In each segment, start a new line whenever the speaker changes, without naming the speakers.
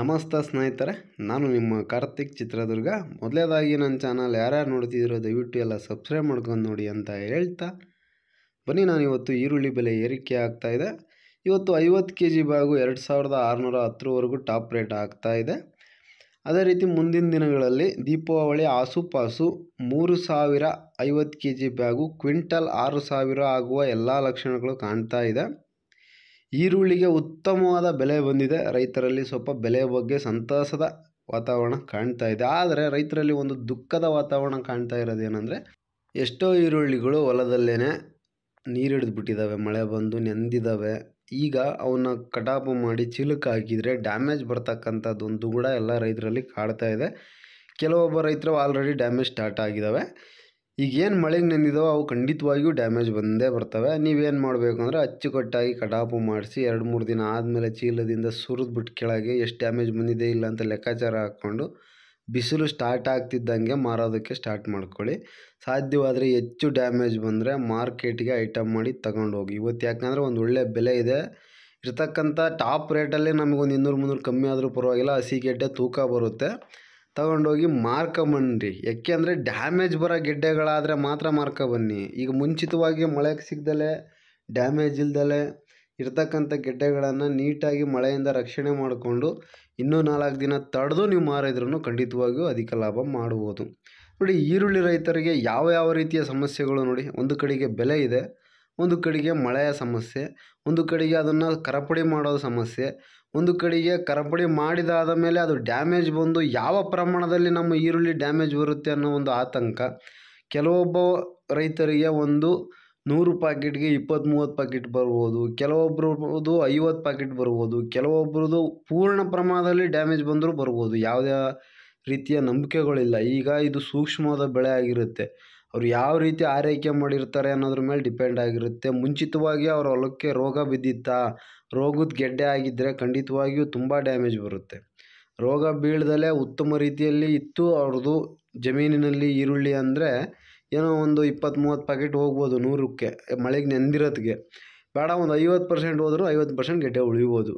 ನಮಸ್ತೆ ಸ್ನೇಹಿತರೆ ನಾನು ನಿಮ್ಮ ಕಾರ್ತಿಕ್ ಚಿತ್ರದುರ್ಗ ಮೊದಲೇದಾಗಿ ನನ್ನ ಚಾನಲ್ ಯಾರ್ಯಾರು ನೋಡ್ತಿದ್ದೀರೋ ದಯವಿಟ್ಟು ಎಲ್ಲ ಸಬ್ಸ್ಕ್ರೈಬ್ ಮಾಡ್ಕೊಂಡು ನೋಡಿ ಅಂತ ಹೇಳ್ತಾ ಬನ್ನಿ ನಾನು ಇವತ್ತು ಈರುಳ್ಳಿ ಬೆಲೆ ಏರಿಕೆ ಆಗ್ತಾಯಿದೆ ಇವತ್ತು ಐವತ್ತು ಕೆ ಜಿ ಬ್ಯಾಗು ಎರಡು ಸಾವಿರದ ಆರುನೂರ ಹತ್ತರವರೆಗೂ ಟಾಪ್ ರೇಟ್ ಆಗ್ತಾ ಇದೆ ಅದೇ ರೀತಿ ಮುಂದಿನ ದಿನಗಳಲ್ಲಿ ದೀಪಾವಳಿ ಆಸುಪಾಸು ಮೂರು ಸಾವಿರ ಐವತ್ತು ಕೆ ಜಿ ಬ್ಯಾಗು ಕ್ವಿಂಟಲ್ ಆರು ಸಾವಿರ ಆಗುವ ಎಲ್ಲ ಲಕ್ಷಣಗಳು ಕಾಣ್ತಾ ಇದೆ ಈರುಳ್ಳಿಗೆ ಉತ್ತಮವಾದ ಬೆಲೆ ಬಂದಿದೆ ರೈತರಲ್ಲಿ ಸ್ವಲ್ಪ ಬೆಲೆ ಬಗ್ಗೆ ಸಂತಸದ ವಾತಾವರಣ ಕಾಣ್ತಾ ಇದೆ ಆದರೆ ರೈತರಲ್ಲಿ ಒಂದು ದುಃಖದ ವಾತಾವರಣ ಕಾಣ್ತಾ ಇರೋದೇನೆಂದರೆ ಎಷ್ಟೋ ಈರುಳ್ಳಿಗಳು ಹೊಲದಲ್ಲೇ ಬಿಟ್ಟಿದ್ದಾವೆ ಮಳೆ ಬಂದು ನೆಂದಿದ್ದಾವೆ ಈಗ ಅವನ್ನ ಕಟಾಪು ಮಾಡಿ ಚೀಲಕ್ಕೆ ಹಾಕಿದರೆ ಡ್ಯಾಮೇಜ್ ಬರ್ತಕ್ಕಂಥದ್ದೊಂದು ಕೂಡ ಎಲ್ಲ ರೈತರಲ್ಲಿ ಕಾಡ್ತಾ ಇದೆ ಕೆಲವೊಬ್ಬ ರೈತರು ಆಲ್ರೆಡಿ ಡ್ಯಾಮೇಜ್ ಸ್ಟಾರ್ಟ್ ಆಗಿದ್ದಾವೆ ಈಗೇನು ಮಳೆಗೆ ನೆಂದಿದಾವೋ ಅವು ಖಂಡಿತವಾಗಿಯೂ ಡ್ಯಾಮೇಜ್ ಬಂದೇ ಬರ್ತವೆ ನೀವೇನು ಮಾಡಬೇಕು ಅಂದರೆ ಅಚ್ಚುಕಟ್ಟಾಗಿ ಕಟಾಪು ಮಾಡಿಸಿ ಎರಡು ಮೂರು ದಿನ ಆದಮೇಲೆ ಚೀಲದಿಂದ ಸುರಿದ್ಬಿಟ್ಟು ಕೆಳಗೆ ಎಷ್ಟು ಡ್ಯಾಮೇಜ್ ಬಂದಿದೆ ಇಲ್ಲ ಅಂತ ಲೆಕ್ಕಾಚಾರ ಹಾಕ್ಕೊಂಡು ಬಿಸಿಲು ಸ್ಟಾರ್ಟ್ ಆಗ್ತಿದ್ದಂಗೆ ಮಾರೋದಕ್ಕೆ ಸ್ಟಾರ್ಟ್ ಮಾಡ್ಕೊಳ್ಳಿ ಸಾಧ್ಯವಾದರೆ ಹೆಚ್ಚು ಡ್ಯಾಮೇಜ್ ಬಂದರೆ ಮಾರ್ಕೆಟ್ಗೆ ಐಟಮ್ ಮಾಡಿ ತಗೊಂಡು ಹೋಗಿ ಇವತ್ತು ಯಾಕಂದರೆ ಒಂದು ಒಳ್ಳೆ ಬೆಲೆ ಇದೆ ಇರ್ತಕ್ಕಂಥ ಟಾಪ್ ರೇಟಲ್ಲೇ ನಮಗೊಂದು ಇನ್ನೂರು ಮುನ್ನೂರು ಕಮ್ಮಿ ಆದರೂ ಪರವಾಗಿಲ್ಲ ಹಸಿಗೆಡ್ಡೆ ತೂಕ ಬರುತ್ತೆ ತಗೊಂಡೋಗಿ ಯಾಕೆ ಅಂದರೆ ಡ್ಯಾಮೇಜ್ ಬರೋ ಗೆಡ್ಡೆಗಳಾದರೆ ಮಾತ್ರ ಬನ್ನಿ ಈಗ ಮುಂಚಿತವಾಗಿ ಮಳೆಗೆ ಸಿಗ್ದಲೇ ಡ್ಯಾಮೇಜ್ ಇಲ್ದಲೆ ಇರ್ತಕ್ಕಂಥ ಗೆಡ್ಡೆಗಳನ್ನು ನೀಟಾಗಿ ಮಳೆಯಿಂದ ರಕ್ಷಣೆ ಮಾಡಿಕೊಂಡು ಇನ್ನೂ ನಾಲ್ಕು ದಿನ ತಡೆದು ನೀವು ಮಾರಿದ್ರೂ ಖಂಡಿತವಾಗಿಯೂ ಅಧಿಕ ಲಾಭ ಮಾಡ್ಬೋದು ನೋಡಿ ಈರುಳ್ಳಿ ರೈತರಿಗೆ ಯಾವ ಯಾವ ರೀತಿಯ ಸಮಸ್ಯೆಗಳು ನೋಡಿ ಒಂದು ಕಡೆಗೆ ಬೆಲೆ ಇದೆ ಒಂದು ಕಡೆಗೆ ಮಳೆಯ ಸಮಸ್ಯೆ ಒಂದು ಕಡೆಗೆ ಅದನ್ನು ಕರಪಡಿ ಮಾಡೋ ಸಮಸ್ಯೆ ಒಂದು ಕಡೆಗೆ ಕರಬಡಿ ಮಾಡಿದಾದ ಮೇಲೆ ಅದು ಡ್ಯಾಮೇಜ್ ಬಂದು ಯಾವ ಪ್ರಮಾಣದಲ್ಲಿ ನಮ್ಮ ಈರುಳ್ಳಿ ಡ್ಯಾಮೇಜ್ ಬರುತ್ತೆ ಅನ್ನೋ ಒಂದು ಆತಂಕ ಕೆಲವೊಬ್ಬ ರೈತರಿಗೆ ಒಂದು ನೂರು ಪ್ಯಾಕೆಟ್ಗೆ ಇಪ್ಪತ್ತು ಮೂವತ್ತು ಪ್ಯಾಕೆಟ್ ಬರ್ಬೋದು ಕೆಲವೊಬ್ಬರದು ಐವತ್ತು ಪ್ಯಾಕೆಟ್ ಬರ್ಬೋದು ಕೆಲವೊಬ್ಬರದು ಪೂರ್ಣ ಪ್ರಮಾಣದಲ್ಲಿ ಡ್ಯಾಮೇಜ್ ಬಂದರೂ ಬರ್ಬೋದು ಯಾವುದೇ ರೀತಿಯ ನಂಬಿಕೆಗಳಿಲ್ಲ ಈಗ ಇದು ಸೂಕ್ಷ್ಮವಾದ ಬೆಳೆ ಆಗಿರುತ್ತೆ ಅವ್ರು ಯಾವ ರೀತಿ ಆರೈಕೆ ಮಾಡಿರ್ತಾರೆ ಅನ್ನೋದ್ರ ಮೇಲೆ ಡಿಪೆಂಡ್ ಆಗಿರುತ್ತೆ ಮುಂಚಿತವಾಗಿ ಅವ್ರ ಹೊಲಕ್ಕೆ ರೋಗ ಬಿದ್ದಿತ್ತಾ ರೋಗದ ಗೆಡ್ಡೆ ಆಗಿದ್ದರೆ ಖಂಡಿತವಾಗಿಯೂ ತುಂಬ ಡ್ಯಾಮೇಜ್ ಬರುತ್ತೆ ರೋಗ ಬೀಳ್ದಲೇ ಉತ್ತಮ ರೀತಿಯಲ್ಲಿ ಇತ್ತು ಅವ್ರದ್ದು ಜಮೀನಿನಲ್ಲಿ ಈರುಳ್ಳಿ ಅಂದರೆ ಏನೋ ಒಂದು ಇಪ್ಪತ್ತು ಮೂವತ್ತು ಪ್ಯಾಕೆಟ್ ಹೋಗ್ಬೋದು ನೂರಕ್ಕೆ ಮಳೆಗೆ ನೆಂದಿರೋದ್ಗೆ ಬೇಡ ಒಂದು ಐವತ್ತು ಪರ್ಸೆಂಟ್ ಹೋದರೂ ಐವತ್ತು ಪರ್ಸೆಂಟ್ ಗೆಡ್ಡೆ ಉಳಿಬೋದು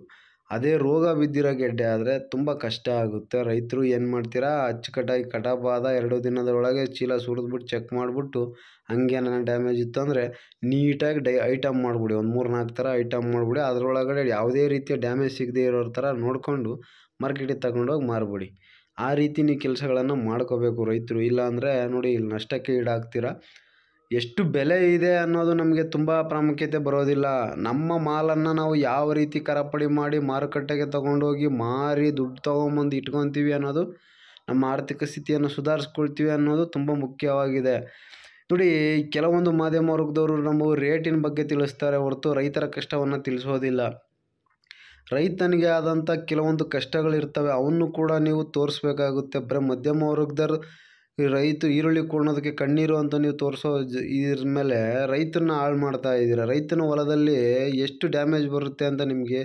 ಅದೇ ರೋಗ ಬಿದ್ದಿರೋ ಗೆಡ್ಡೆ ಆದರೆ ತುಂಬ ಕಷ್ಟ ಆಗುತ್ತೆ ರೈತರು ಏನು ಮಾಡ್ತೀರಾ ಅಚ್ಚುಕಟ್ಟಾಗಿ ಕಟಾಪಾದ ಎರಡು ದಿನದೊಳಗೆ ಒಳಗೆ ಚೀಲ ಸುರಿದ್ಬಿಟ್ಟು ಚೆಕ್ ಮಾಡಿಬಿಟ್ಟು ಹಂಗೇನಾನ ಡ್ಯಾಮೇಜ್ ಇತ್ತು ಅಂದರೆ ನೀಟಾಗಿ ಡೈ ಐಟಮ್ ಮಾಡಿಬಿಡಿ ಒಂದು ಮೂರು ನಾಲ್ಕು ಥರ ಐಟಮ್ ಮಾಡಿಬಿಡಿ ಅದರೊಳಗಡೆ ಯಾವುದೇ ರೀತಿಯ ಡ್ಯಾಮೇಜ್ ಸಿಗದೇ ಇರೋ ಥರ ನೋಡಿಕೊಂಡು ಮಾರ್ಕೆಟಿಗೆ ತಗೊಂಡೋಗಿ ಮಾರಿಬಿಡಿ ಆ ರೀತಿ ನೀವು ಕೆಲಸಗಳನ್ನು ಮಾಡ್ಕೋಬೇಕು ರೈತರು ಇಲ್ಲ ನೋಡಿ ಇಲ್ಲಿ ನಷ್ಟಕ್ಕೆ ಈಡಾಗ್ತೀರಾ ಎಷ್ಟು ಬೆಲೆ ಇದೆ ಅನ್ನೋದು ನಮಗೆ ತುಂಬ ಪ್ರಾಮುಖ್ಯತೆ ಬರೋದಿಲ್ಲ ನಮ್ಮ ಮಾಲನ್ನು ನಾವು ಯಾವ ರೀತಿ ಕರಪಡಿ ಮಾಡಿ ಮಾರುಕಟ್ಟೆಗೆ ತಗೊಂಡೋಗಿ ಮಾರಿ ದುಡ್ಡು ತೊಗೊಂಬಂದು ಇಟ್ಕೊತೀವಿ ಅನ್ನೋದು ನಮ್ಮ ಆರ್ಥಿಕ ಸ್ಥಿತಿಯನ್ನು ಸುಧಾರಿಸ್ಕೊಳ್ತೀವಿ ಅನ್ನೋದು ತುಂಬ ಮುಖ್ಯವಾಗಿದೆ ನೋಡಿ ಕೆಲವೊಂದು ಮಾಧ್ಯಮ ವರ್ಗದವರು ನಮ್ಮ ರೇಟಿನ ಬಗ್ಗೆ ತಿಳಿಸ್ತಾರೆ ಹೊರತು ರೈತರ ಕಷ್ಟವನ್ನು ತಿಳಿಸೋದಿಲ್ಲ ರೈತನಿಗೆ ಆದಂಥ ಕೆಲವೊಂದು ಕಷ್ಟಗಳಿರ್ತವೆ ಅವನ್ನು ಕೂಡ ನೀವು ತೋರಿಸ್ಬೇಕಾಗುತ್ತೆ ಬರೀ ಮಧ್ಯಮ ವರ್ಗದವ್ರು ಈ ರೈತ ಈರುಳ್ಳಿ ಕೊಳ್ಳೋದಕ್ಕೆ ಕಣ್ಣೀರು ಅಂತ ನೀವು ತೋರಿಸೋ ಇದ್ರ ಮೇಲೆ ರೈತನ ಹಾಳು ಮಾಡ್ತಾ ಇದ್ದೀರ ರೈತನ ಹೊಲದಲ್ಲಿ ಎಷ್ಟು ಡ್ಯಾಮೇಜ್ ಬರುತ್ತೆ ಅಂತ ನಿಮಗೆ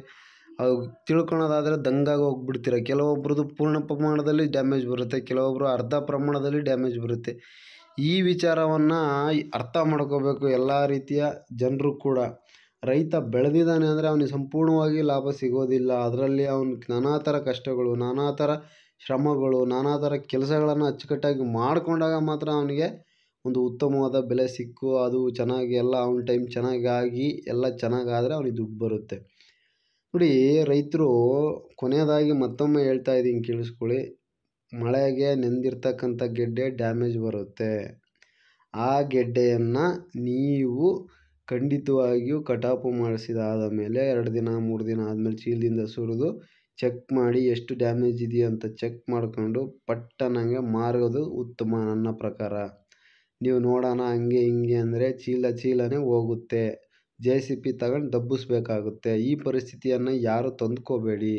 ಅವು ತಿಳ್ಕೊಳೋದಾದರೆ ದಂಗಾಗಿ ಹೋಗ್ಬಿಡ್ತೀರ ಕೆಲವೊಬ್ರದ್ದು ಪೂರ್ಣ ಪ್ರಮಾಣದಲ್ಲಿ ಡ್ಯಾಮೇಜ್ ಬರುತ್ತೆ ಕೆಲವೊಬ್ಬರು ಅರ್ಧ ಪ್ರಮಾಣದಲ್ಲಿ ಡ್ಯಾಮೇಜ್ ಬರುತ್ತೆ ಈ ವಿಚಾರವನ್ನು ಅರ್ಥ ಮಾಡ್ಕೋಬೇಕು ಎಲ್ಲ ರೀತಿಯ ಜನರು ಕೂಡ ರೈತ ಬೆಳೆದಿದ್ದಾನೆ ಅಂದರೆ ಅವನಿಗೆ ಸಂಪೂರ್ಣವಾಗಿ ಲಾಭ ಸಿಗೋದಿಲ್ಲ ಅದರಲ್ಲಿ ಅವ್ನಿಗೆ ನಾನಾ ಥರ ಕಷ್ಟಗಳು ನಾನಾ ಥರ ಶ್ರಮಗಳು ನಾನಾ ಥರ ಕೆಲಸಗಳನ್ನು ಅಚ್ಚುಕಟ್ಟಾಗಿ ಮಾಡಿಕೊಂಡಾಗ ಮಾತ್ರ ಅವನಿಗೆ ಒಂದು ಉತ್ತಮವಾದ ಬೆಲೆ ಸಿಕ್ಕು ಅದು ಚೆನ್ನಾಗಿ ಎಲ್ಲ ಅವ್ನ ಟೈಮ್ ಚೆನ್ನಾಗಿ ಆಗಿ ಎಲ್ಲ ಚೆನ್ನಾಗಾದರೆ ಅವನಿಗೆ ದುಡ್ಡು ಬರುತ್ತೆ ನೋಡಿ ರೈತರು ಕೊನೆಯದಾಗಿ ಮತ್ತೊಮ್ಮೆ ಹೇಳ್ತಾ ಇದ್ದೀನಿ ಕೇಳಿಸ್ಕೊಳ್ಳಿ ಮಳೆಗೆ ನೆಂದಿರ್ತಕ್ಕಂಥ ಗೆಡ್ಡೆ ಡ್ಯಾಮೇಜ್ ಬರುತ್ತೆ ಆ ಗೆಡ್ಡೆಯನ್ನು ನೀವು ಖಂಡಿತವಾಗಿಯೂ ಕಟಾಪು ಮಾಡಿಸಿದಾದ ಮೇಲೆ ಎರಡು ದಿನ ಮೂರು ದಿನ ಆದಮೇಲೆ ಚೀಲದಿಂದ ಸುರಿದು ಚೆಕ್ ಮಾಡಿ ಎಷ್ಟು ಡ್ಯಾಮೇಜ್ ಇದೆಯಾ ಅಂತ ಚೆಕ್ ಮಾಡಿಕೊಂಡು ಪಟ್ಟನಂಗೆ ಮಾರೋದು ಉತ್ತಮ ನನ್ನ ಪ್ರಕಾರ ನೀವು ನೋಡೋಣ ಹಂಗೆ ಹಿಂಗೆ ಅಂದರೆ ಚೀಲ ಚೀಲನೇ ಹೋಗುತ್ತೆ ಜೆ ಸಿ ಪಿ ತಗೊಂಡು ದಬ್ಬಿಸ್ಬೇಕಾಗುತ್ತೆ ಈ ಪರಿಸ್ಥಿತಿಯನ್ನು ಯಾರೂ ತಂದ್ಕೋಬೇಡಿ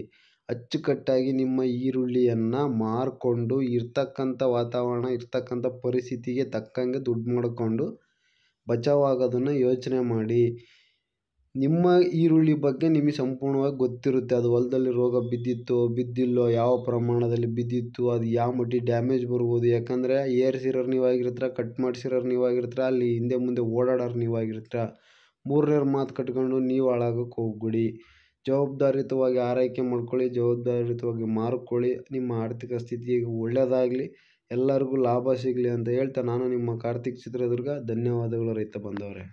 ಅಚ್ಚುಕಟ್ಟಾಗಿ ನಿಮ್ಮ ಈರುಳ್ಳಿಯನ್ನು ಮಾರಿಕೊಂಡು ಇರ್ತಕ್ಕಂಥ ವಾತಾವರಣ ಇರ್ತಕ್ಕಂಥ ಪರಿಸ್ಥಿತಿಗೆ ತಕ್ಕಂಗೆ ದುಡ್ಡು ಮಾಡಿಕೊಂಡು ಬಚಾವಾಗೋದನ್ನು ಯೋಚನೆ ಮಾಡಿ ನಿಮ್ಮ ಈರುಳ್ಳಿ ಬಗ್ಗೆ ನಿಮಗೆ ಸಂಪೂರ್ಣವಾಗಿ ಗೊತ್ತಿರುತ್ತೆ ಅದು ಹೊಲದಲ್ಲಿ ರೋಗ ಬಿದ್ದಿತ್ತು ಬಿದ್ದಿಲ್ಲೋ ಯಾವ ಪ್ರಮಾಣದಲ್ಲಿ ಬಿದ್ದಿತ್ತು ಅದು ಯಾವ ಮಟ್ಟಿಗೆ ಡ್ಯಾಮೇಜ್ ಬರ್ಬೋದು ಯಾಕಂದರೆ ಏರ್ಸಿರೋರು ನೀವಾಗಿರ್ತೀರ ಕಟ್ ಮಾಡ್ಸಿರೋರು ನೀವಾಗಿರ್ತೀರ ಅಲ್ಲಿ ಹಿಂದೆ ಮುಂದೆ ಓಡಾಡೋರು ನೀವಾಗಿರ್ತೀರ ಮೂರನೇವ್ರ ಮಾತು ಕಟ್ಕೊಂಡು ನೀವು ಹಾಳಾಗೋಕೆ ಹೋಗ್ಬಿಡಿ ಜವಾಬ್ದಾರಿಯುತವಾಗಿ ಆರೈಕೆ ಮಾಡ್ಕೊಳ್ಳಿ ಜವಾಬ್ದಾರಿಯುತವಾಗಿ ಮಾರಿಕೊಳ್ಳಿ ನಿಮ್ಮ ಆರ್ಥಿಕ ಸ್ಥಿತಿ ಒಳ್ಳೆಯದಾಗಲಿ ಎಲ್ಲರಿಗೂ ಲಾಭ ಸಿಗಲಿ ಅಂತ ಹೇಳ್ತಾ ನಾನು ನಿಮ್ಮ ಕಾರ್ತಿಕ್ ಚಿತ್ರದುರ್ಗ ಧನ್ಯವಾದಗಳು ರೈತ ಬಂಧುಗಳೇ